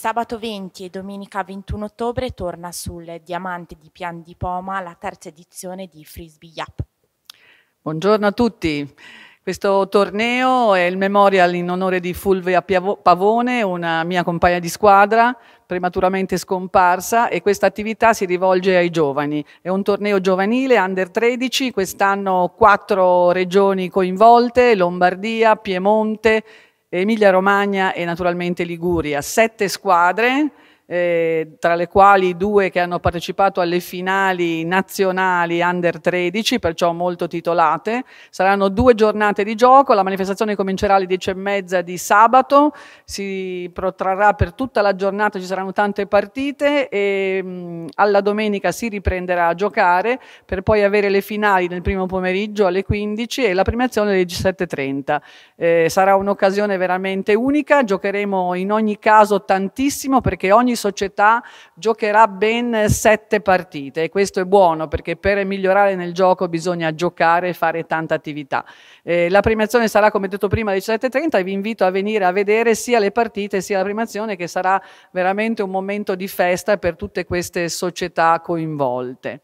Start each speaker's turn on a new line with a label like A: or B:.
A: Sabato 20 e domenica 21 ottobre torna sul Diamante di Pian di Poma la terza edizione di Frisbee Yap.
B: Buongiorno a tutti. Questo torneo è il memorial in onore di Fulvia Pavone, una mia compagna di squadra prematuramente scomparsa e questa attività si rivolge ai giovani. È un torneo giovanile under 13, quest'anno quattro regioni coinvolte, Lombardia, Piemonte, Emilia Romagna e naturalmente Liguria, sette squadre eh, tra le quali due che hanno partecipato alle finali nazionali under 13, perciò molto titolate. Saranno due giornate di gioco, la manifestazione comincerà alle 10 e mezza di sabato, si protrarrà per tutta la giornata, ci saranno tante partite e mh, mm, alla domenica si riprenderà a giocare per poi avere le finali nel primo pomeriggio alle 15 e la premiazione alle 17.30. Eh, sarà un'occasione veramente unica, giocheremo in ogni caso tantissimo perché ogni società giocherà ben sette partite e questo è buono perché per migliorare nel gioco bisogna giocare e fare tanta attività. Eh, la premiazione sarà come detto prima alle 17.30 e vi invito a venire a vedere sia le partite sia la premiazione che sarà veramente un momento di festa per tutte queste società coinvolte.